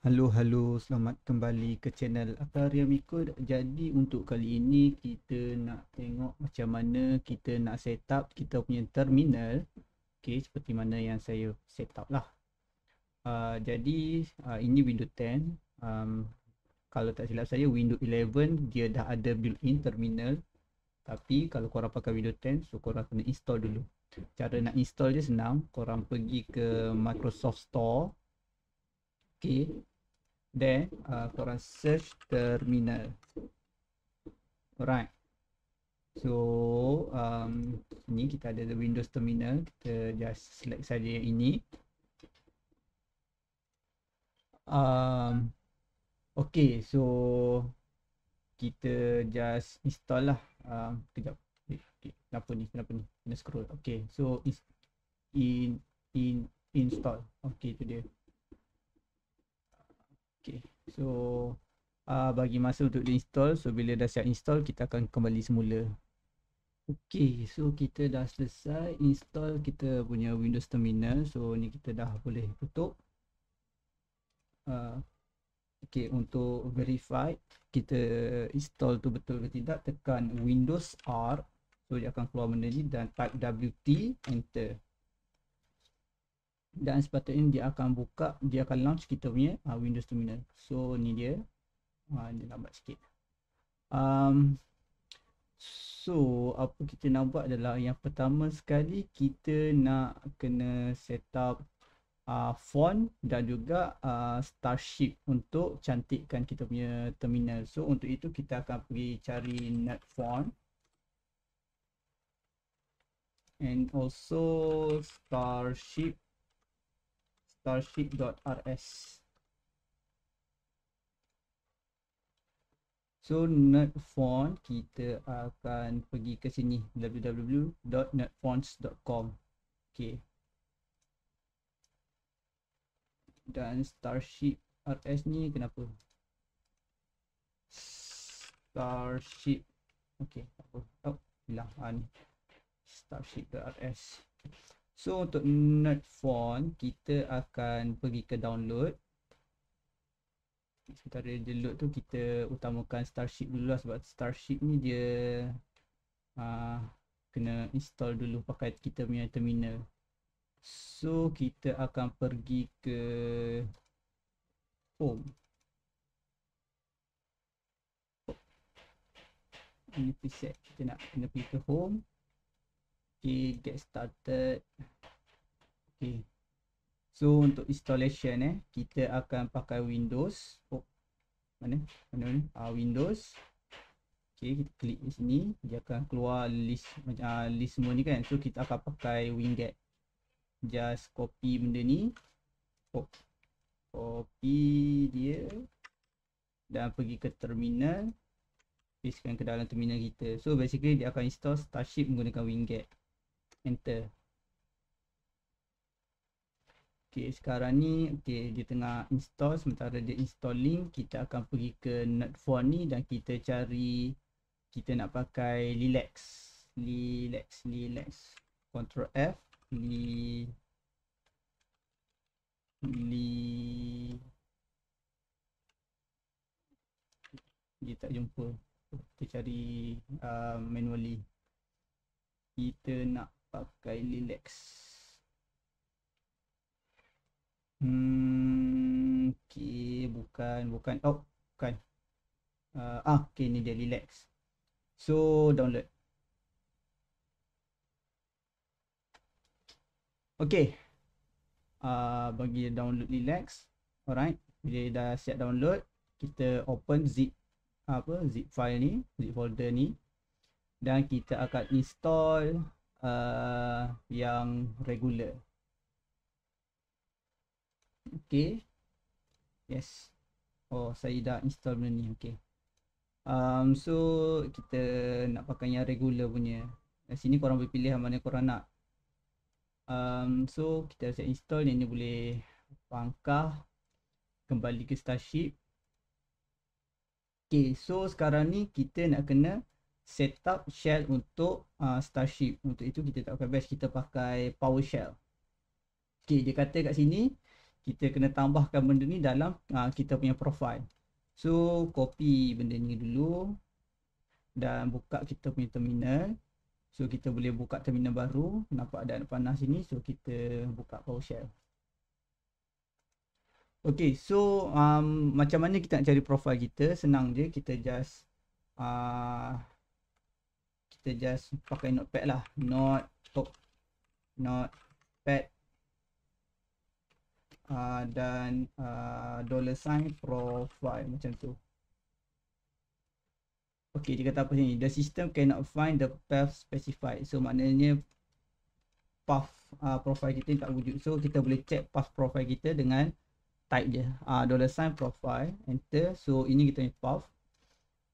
Halo halo selamat kembali ke channel Aquarium Miko. Jadi untuk kali ini kita nak tengok macam mana kita nak set up kita punya terminal. Okey seperti mana yang saya set up lah. Uh, jadi uh, ini Windows 10. Um, kalau tak silap saya Windows 11 dia dah ada built-in terminal. Tapi kalau korang pakai Windows 10 so korang kena install dulu. Cara nak install dia senang. Korang pergi ke Microsoft Store. Okay, then uh, korang search terminal alright so um, ni kita ada the windows terminal kita just select saja yang ini um, okay so kita just install lah um, kejap eh, okay, kenapa ni kenapa ni kena scroll okay so in, in, install okay tu dia Okay, so uh, bagi masa untuk install. So bila dah siap install, kita akan kembali semula. Okay, so kita dah selesai install kita punya Windows Terminal. So ni kita dah boleh tutup. Uh, okay, untuk verify kita install tu betul ke tidak, tekan Windows R. So dia akan keluar benda ni dan type WT, enter dan sepatutnya dia akan buka dia akan launch kita punya uh, Windows Terminal so ni dia uh, dia lambat sikit um, so apa kita nak buat adalah yang pertama sekali kita nak kena set up uh, font dan juga uh, starship untuk cantikkan kita punya terminal so untuk itu kita akan pergi cari net font and also starship starship.rs So nerd font kita akan pergi ke sini www.nerdfonts.com Okay Dan starship rs ni kenapa Starship Okay apa Oh hilang ah, ni Starship.rs So untuk Nerd Phone kita akan pergi ke download Sementara dia load tu kita utamakan Starship dulu lah sebab Starship ni dia uh, Kena install dulu pakai kita punya terminal So kita akan pergi ke Home Ini preset, kita nak kena pergi ke home okay, get started okay so untuk installation eh kita akan pakai windows oh mana mana ni uh, ah, windows okay kita klik di sini dia akan keluar list macam uh, list semua ni kan so kita akan pakai winget just copy benda ni oh copy dia dan pergi ke terminal pastekan ke dalam terminal kita so basically dia akan install starship menggunakan winget enter ok sekarang ni okay, dia tengah install sementara dia install link kita akan pergi ke node 4 ni dan kita cari kita nak pakai lilex lilex lilex Control F li li dia tak jumpa kita cari uh, manually kita nak pakai Linux. Hmm, okay, bukan, bukan. Oh, bukan. Uh, ah, okay, ni dia Linux. So, download. Okay. Uh, bagi download Linux. Alright. Bila dah siap download, kita open zip apa zip file ni, zip folder ni dan kita akan install uh, yang regular okay yes oh saya dah install benda ni okay um, so kita nak pakai yang regular punya Di sini korang boleh pilih mana korang nak um, so kita dah install ni ni boleh pangkah kembali ke starship Okay, so sekarang ni kita nak kena set up shell untuk uh, Starship. Untuk itu kita tak pakai bash, kita pakai PowerShell. shell. Okay, dia kata kat sini kita kena tambahkan benda ni dalam uh, kita punya profile. So, copy benda ni dulu dan buka kita punya terminal. So, kita boleh buka terminal baru. Nampak ada panas sini. So, kita buka PowerShell. Okay, so um, macam mana kita nak cari profile kita? Senang je, kita just uh, kita just pakai notepad lah not top not pad uh, dan uh, dollar sign profile macam tu Okey dia kata apa sini the system cannot find the path specified so maknanya path uh, profile kita tak wujud so kita boleh check path profile kita dengan type je uh, dollar sign profile enter so ini kita punya path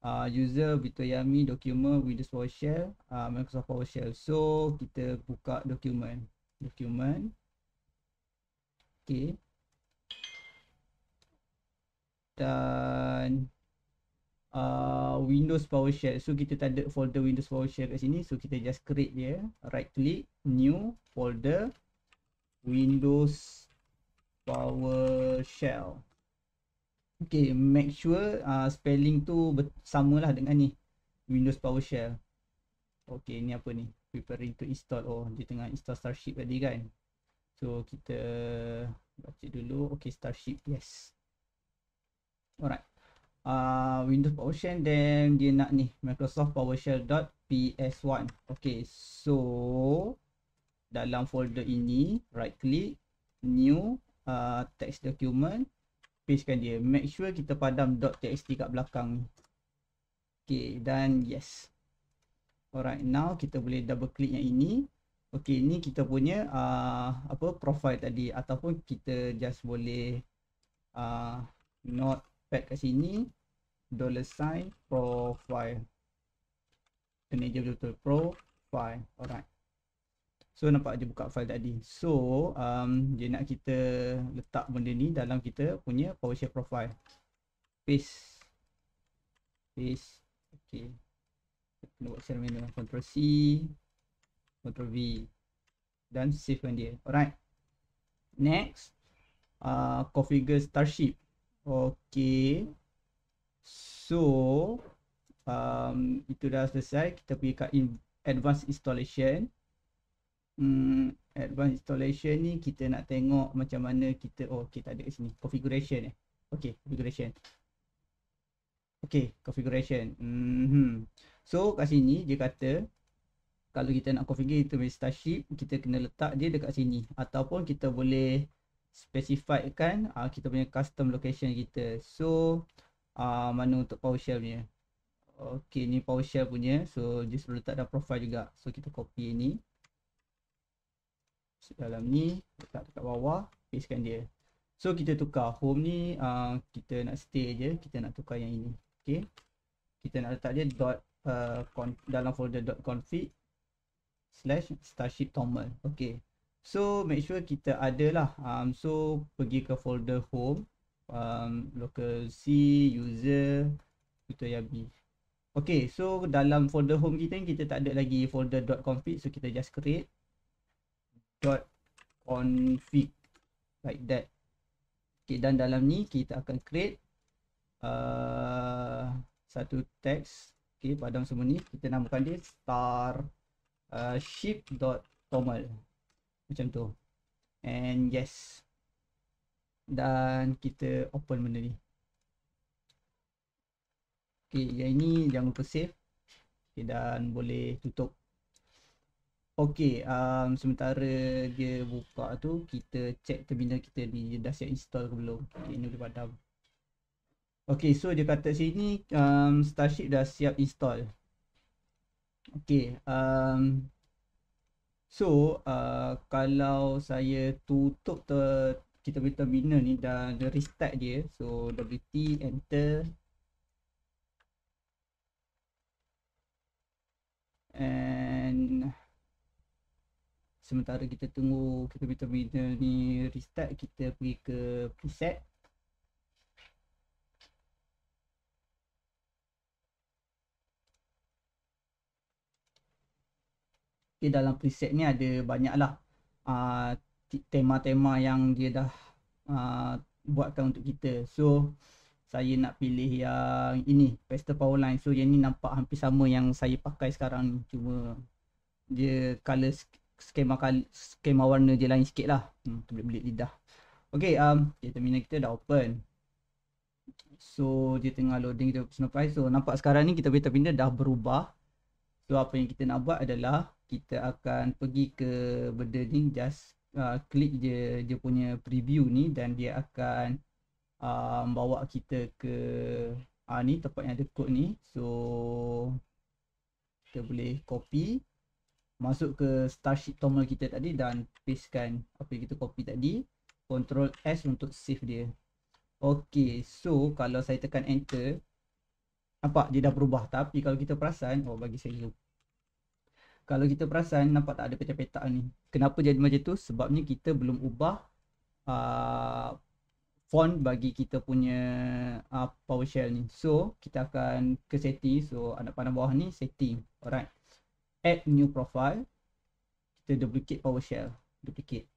uh, user bitoyami document Windows PowerShell uh, ah, Microsoft PowerShell so kita buka document, document, okay. dan uh, Windows PowerShell so kita tak folder Windows PowerShell kat sini so kita just create dia right click new folder Windows PowerShell Okay, make sure uh, spelling tu sama lah dengan ni Windows PowerShell Okay, ni apa ni? Preparing to install Oh, di tengah install Starship tadi kan So, kita baca dulu Okay, Starship, yes Alright uh, Windows PowerShell Then, dia nak ni Microsoft PowerShell.ps1 Okay, so Dalam folder ini Right click New uh, Text document pastekan dia make sure kita padam .txt kat belakang ni okey dan yes alright now kita boleh double click yang ini Okay ni kita punya uh, apa profile tadi ataupun kita just boleh uh, notepad kat sini dollar sign profile kena je betul-betul profile alright So nampak dia buka file tadi. So um, dia nak kita letak benda ni dalam kita punya PowerShell profile. Paste. Paste. Okay. Kita kena buat share menu. Ctrl C. Ctrl V. Dan save dia. Alright. Next. Uh, configure Starship. Okay. So. Um, itu dah selesai. Kita pergi kat in- advanced installation mm, advanced installation ni kita nak tengok macam mana kita oh kita okay, ada kat sini configuration eh okey configuration okey configuration mm-hmm. so kat sini dia kata kalau kita nak configure itu mesti starship kita kena letak dia dekat sini ataupun kita boleh specify kan uh, ah, kita punya custom location kita so uh, mana untuk powershell punya Okay ni powershell punya so dia sudah letak dah profile juga so kita copy ini dalam ni letak dekat bawah pastekan dia so kita tukar home ni uh, kita nak stay je kita nak tukar yang ini ok kita nak letak dia dot uh, con- dalam folder dot config slash starship tommel ok so make sure kita ada lah um, so pergi ke folder home um, local c user tutorial yang ok so dalam folder home kita ni kita tak ada lagi folder dot config so kita just create dot config like that okay dan dalam ni kita akan create uh, satu text okay pada semua ni kita namakan dia star uh, ship dot toml macam tu and yes dan kita open benda ni okay yang ini jangan lupa save okay, dan boleh tutup Okay, um, sementara dia buka tu, kita check terminal kita ni dah siap install ke belum. Okay, ini boleh padam. Okay, so dia kata sini um, Starship dah siap install. Okay, um, so uh, kalau saya tutup ter kita punya terminal ni dan restart dia. So, WT, enter. And sementara kita tunggu kita terminal ni restart kita pergi ke preset okay, dalam preset ni ada banyaklah uh, tema-tema yang dia dah uh, buatkan untuk kita so saya nak pilih yang ini pastel power line so yang ni nampak hampir sama yang saya pakai sekarang ni cuma dia color skema kali skema warna je lain sikit lah hmm, terbelit-belit lidah Okay, um, okay, terminal kita dah open So, dia tengah loading kita personal file So, nampak sekarang ni kita boleh terpindah dah berubah So, apa yang kita nak buat adalah Kita akan pergi ke benda ni Just uh, klik je dia punya preview ni Dan dia akan um, bawa kita ke uh, ni tempat yang ada code ni So, kita boleh copy masuk ke Starship Tomel kita tadi dan pastekan apa yang kita copy tadi Control S untuk save dia Okay, so kalau saya tekan enter Nampak dia dah berubah tapi kalau kita perasan Oh bagi saya dulu Kalau kita perasan nampak tak ada petak-petak ni Kenapa jadi macam tu? Sebabnya kita belum ubah uh, Font bagi kita punya uh, ah, PowerShell ni So kita akan ke setting So anak panah bawah ni setting Alright add new profile kita duplicate powershell duplicate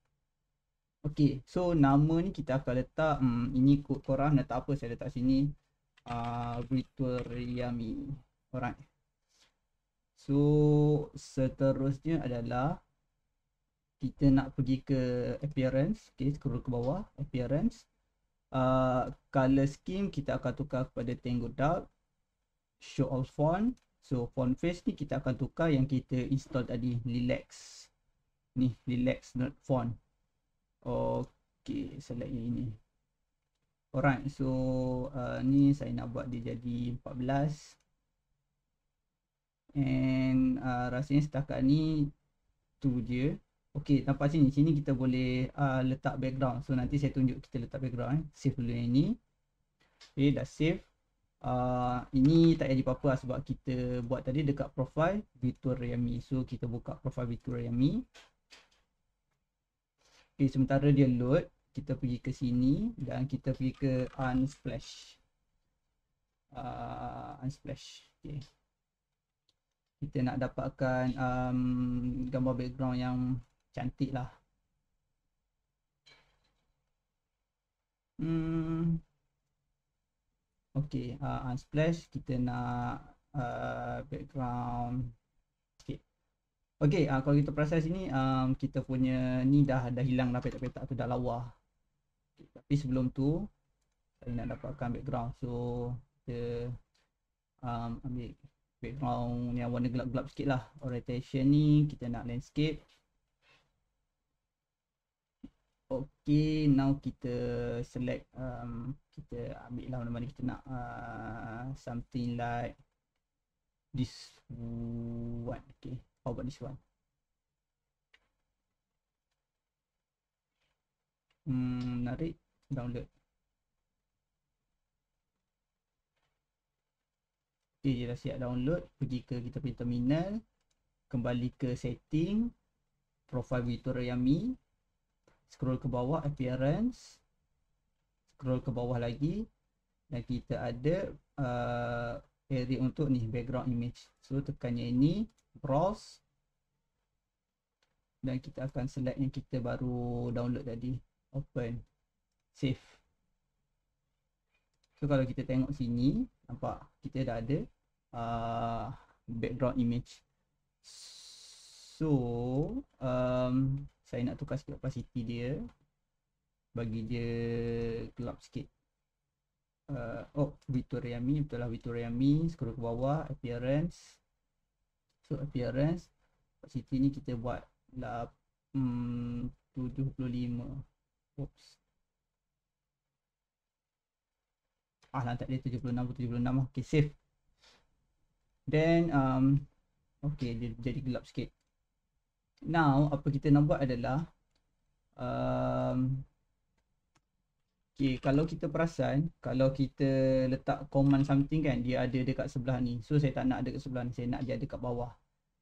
Okay, so nama ni kita akan letak hmm, ini kod korang nak apa saya letak sini uh, ah, virtual realme alright so seterusnya adalah kita nak pergi ke appearance okay, scroll ke bawah appearance uh, color scheme kita akan tukar kepada tango dark show all font So font face ni kita akan tukar yang kita install tadi Lilax Ni Lilax not font Okay select yang ini Alright so uh, ni saya nak buat dia jadi 14 And uh, rasanya setakat ni tu je. Okay nampak sini, sini kita boleh uh, letak background So nanti saya tunjuk kita letak background eh. Save dulu yang ni Okay dah save uh, ini tak jadi apa-apa lah sebab kita buat tadi dekat profil virtual realme so kita buka profil virtual realme ok sementara dia load kita pergi ke sini dan kita pergi ke unsplash uh, unsplash ok kita nak dapatkan um, gambar background yang cantik lah hmm. Okay, uh, unsplash kita nak uh, background sikit. Okay, uh, kalau kita proses ini, um, kita punya ni dah dah hilang dah petak-petak tu dah lawa. Okay, tapi sebelum tu, kita nak dapatkan background. So, kita um, ambil background yang warna gelap-gelap sikit lah. Orientation ni, kita nak landscape. Okay, now kita select um, Kita ambil lah mana-mana kita nak uh, Something like This one Okay, how about this one? Hmm, narik Download Okay, dia dah siap download Pergi ke kita punya terminal Kembali ke setting Profile Victoria Yami scroll ke bawah appearance scroll ke bawah lagi dan kita ada uh, area untuk ni background image so tekan yang ini browse dan kita akan select yang kita baru download tadi open save so kalau kita tengok sini nampak kita dah ada uh, background image so um, saya nak tukar sikit opacity dia bagi dia gelap sikit uh, oh Victoria Mi betul lah Victoria Mi scroll ke bawah appearance so appearance opacity ni kita buat lah hmm, 75 oops ah lantai ada 76 ke 76 lah ok save then um, ok dia jadi gelap sikit now apa kita nak buat adalah um, Okay, kalau kita perasan, kalau kita letak command something kan, dia ada dekat sebelah ni. So, saya tak nak dekat sebelah ni. Saya nak dia ada dekat bawah.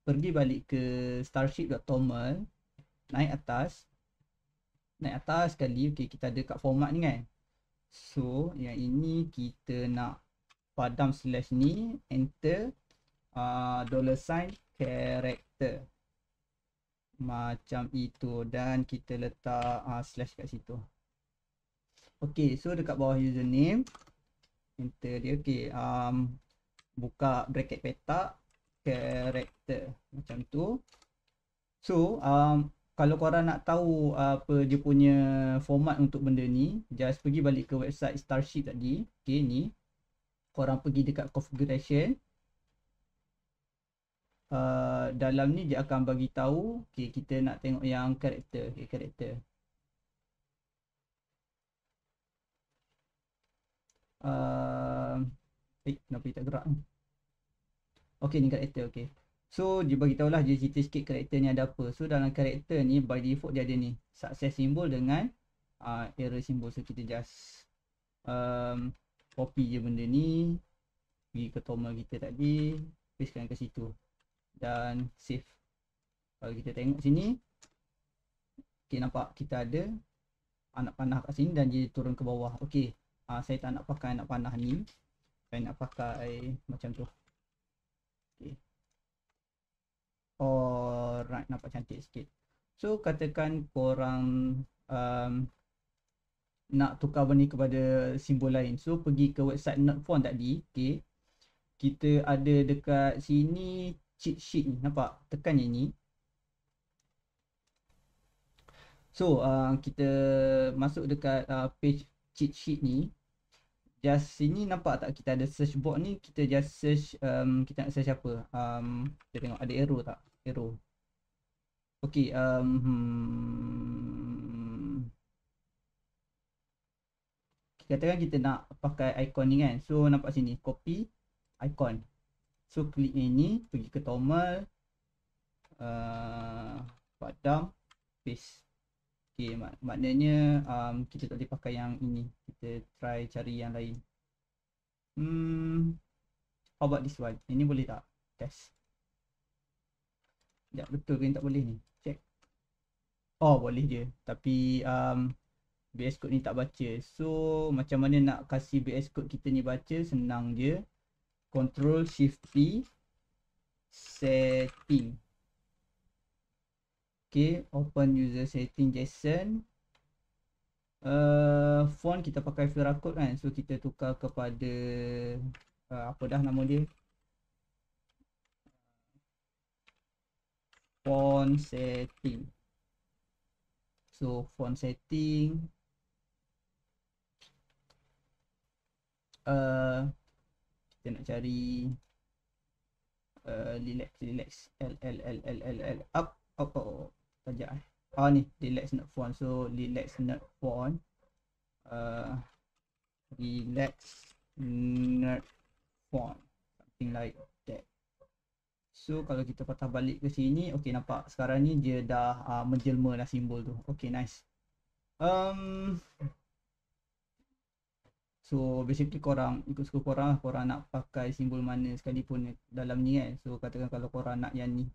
Pergi balik ke starship.toml. Naik atas. Naik atas sekali. Okay, kita ada dekat format ni kan. So, yang ini kita nak padam slash ni. Enter. Uh, dollar sign character macam itu dan kita letak uh, slash kat situ Okay so dekat bawah username enter dia okay um, buka bracket petak character macam tu so um, kalau korang nak tahu uh, apa dia punya format untuk benda ni just pergi balik ke website starship tadi okay ni korang pergi dekat configuration uh, dalam ni dia akan bagi tahu okay, kita nak tengok yang karakter okay, karakter uh, eh kenapa dia tak gerak Okey ni karakter okey so dia bagi tahulah dia cerita sikit karakter ni ada apa so dalam karakter ni by default dia ada ni success symbol dengan uh, error symbol so kita just um, copy je benda ni pergi ke toml kita tadi paste ke situ dan save kalau kita tengok sini okey nampak kita ada anak panah kat sini dan dia turun ke bawah okey uh, ah, saya tak nak pakai anak panah ni saya nak pakai macam tu okey alright nampak cantik sikit so katakan korang um, nak tukar benda kepada simbol lain so pergi ke website notepon tadi okey kita ada dekat sini cheat sheet ni nampak tekan yang ni so uh, kita masuk dekat uh, page cheat sheet ni just sini nampak tak kita ada search box ni kita just search um, kita nak search apa um, kita tengok ada error tak Error. ok um, hmm. katakan kita nak pakai icon ni kan so nampak sini copy icon So klik yang ini, pergi ke tomal uh, Padam Paste Okay, mak- maknanya um, kita tak boleh pakai yang ini Kita try cari yang lain Hmm How about this one? Ini boleh tak? Test Sekejap, betul ke tak boleh ni? Check Oh, boleh je Tapi um, BS Code ni tak baca So, macam mana nak kasih BS Code kita ni baca? Senang je control shift p setting okey open user setting json uh, eh, font kita pakai fill record kan so kita tukar kepada uh, apa dah nama dia font setting so font setting eh, kita nak cari relax uh, relax l l l l l l up up oh, oh. sekejap eh oh ni relax not phone so relax not phone uh, relax not phone something like that so kalau kita patah balik ke sini okey nampak sekarang ni dia dah uh, menjelma lah simbol tu okey nice um So basically korang ikut suku korang lah korang nak pakai simbol mana sekalipun dalam ni kan So katakan kalau korang nak yang ni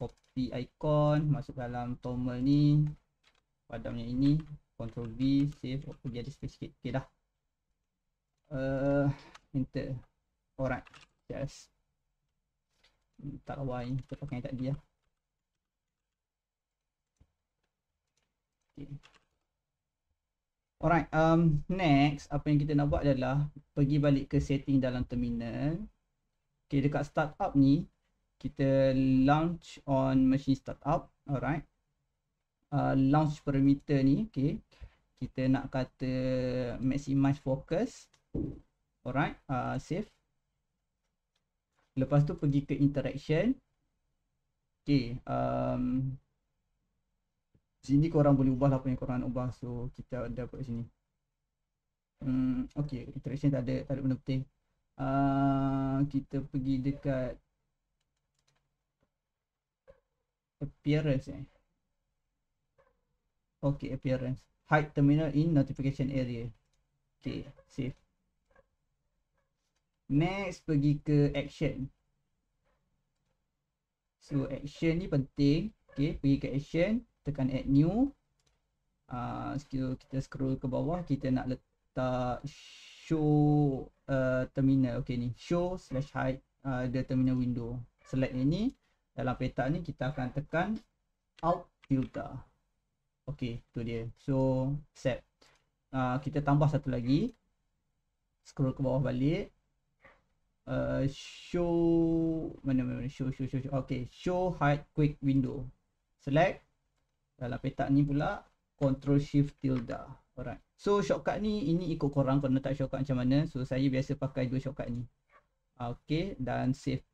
Copy icon masuk dalam toml ni Padamnya ini Ctrl V save oh, pergi ada space sikit Okay dah uh, Enter Alright Yes Tak tahu why lah, kita pakai tak dia Okay Alright, um, next apa yang kita nak buat adalah pergi balik ke setting dalam terminal. Okay, dekat startup ni, kita launch on machine startup. Alright. Uh, launch parameter ni, okay. Kita nak kata maximize focus. Alright, uh, save. Lepas tu pergi ke interaction. Okay, um, sini korang boleh ubah lah apa yang korang nak ubah so kita dapat sini hmm, okay interaction tak ada tak ada benda penting uh, kita pergi dekat appearance eh okay appearance hide terminal in notification area okay save next pergi ke action so action ni penting okay pergi ke action tekan add new uh, kita scroll ke bawah kita nak letak show uh, terminal okey ni show slash hide uh, the terminal window select yang ni dalam petak ni kita akan tekan out filter okey tu dia so set uh, kita tambah satu lagi scroll ke bawah balik uh, show mana mana show show show, show. okey show hide quick window select dalam petak ni pula control shift tilde alright so shortcut ni ini ikut korang kalau tak shortcut macam mana so saya biasa pakai dua shortcut ni Okay, dan save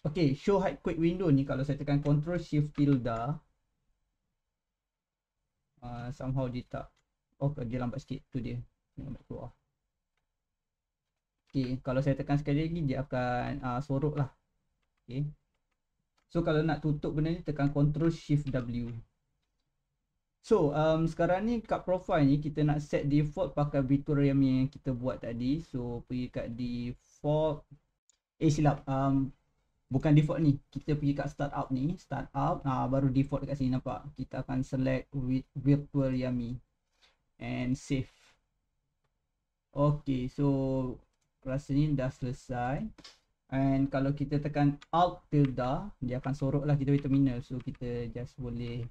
Okay, show hide quick window ni kalau saya tekan control shift tilde uh, somehow dia tak oh dia lambat sikit tu dia lambat keluar okey kalau saya tekan sekali lagi dia akan uh, sorok lah Okay. So kalau nak tutup benda ni tekan Control Shift W. So um, sekarang ni kat profile ni kita nak set default pakai Victoria yang kita buat tadi. So pergi kat default eh silap um, bukan default ni. Kita pergi kat start up ni, Start up. uh, ah, baru default kat sini nampak. Kita akan select virtual yummy and save. Okay, so rasa ni dah selesai. And kalau kita tekan Alt tilde dia akan sorok lah kita terminal. So kita just boleh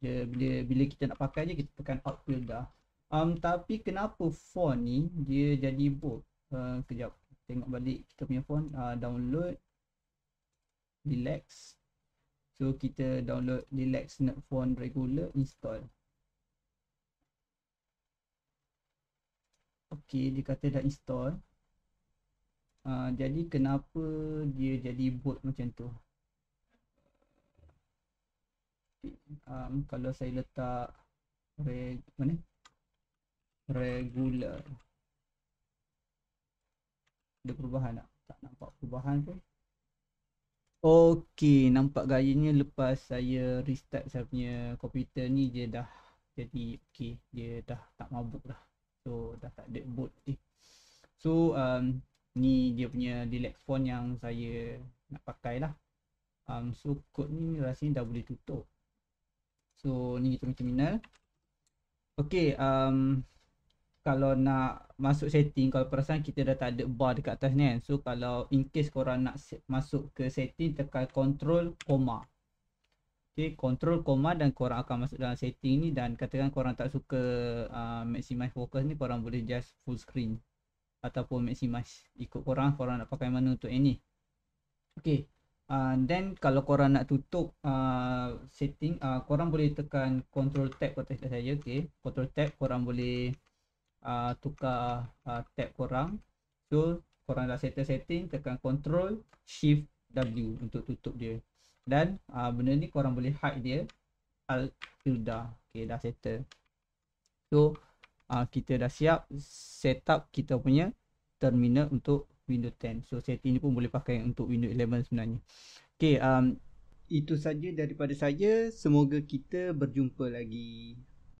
dia, bila bila kita nak pakai je kita tekan Alt tilde. Um tapi kenapa font ni dia jadi bold? Uh, kejap tengok balik kita punya font uh, download relax. So kita download relax net phone regular install. Okay, dia kata dah install. Ah, jadi kenapa dia jadi bot macam tu um, kalau saya letak reg mana regular ada perubahan tak tak nampak perubahan tu Okey, nampak gayanya lepas saya restart saya punya komputer ni dia dah jadi okey, dia dah tak mabuk dah. So dah tak ada bot ni. So um, ni dia punya deluxe font yang saya nak pakai lah um, so kod ni rasanya dah boleh tutup so ni kita terminal ok um, kalau nak masuk setting kalau perasan kita dah tak ada bar dekat atas ni kan so kalau in case korang nak masuk ke setting tekan control koma ok control koma dan korang akan masuk dalam setting ni dan katakan korang tak suka uh, maximize focus ni korang boleh just full screen ataupun maximize ikut korang korang nak pakai mana untuk ini okey uh, then kalau korang nak tutup uh, setting uh, korang boleh tekan control tab kat atas saya okey control tab korang boleh uh, tukar uh, tab korang so korang dah settle setting tekan control shift w untuk tutup dia dan uh, benda ni korang boleh hide dia alt tilde okey dah settle so uh, kita dah siap set up kita punya terminal untuk Windows 10. So setting ni pun boleh pakai untuk Windows 11 sebenarnya. Okay, um, itu saja daripada saya. Semoga kita berjumpa lagi.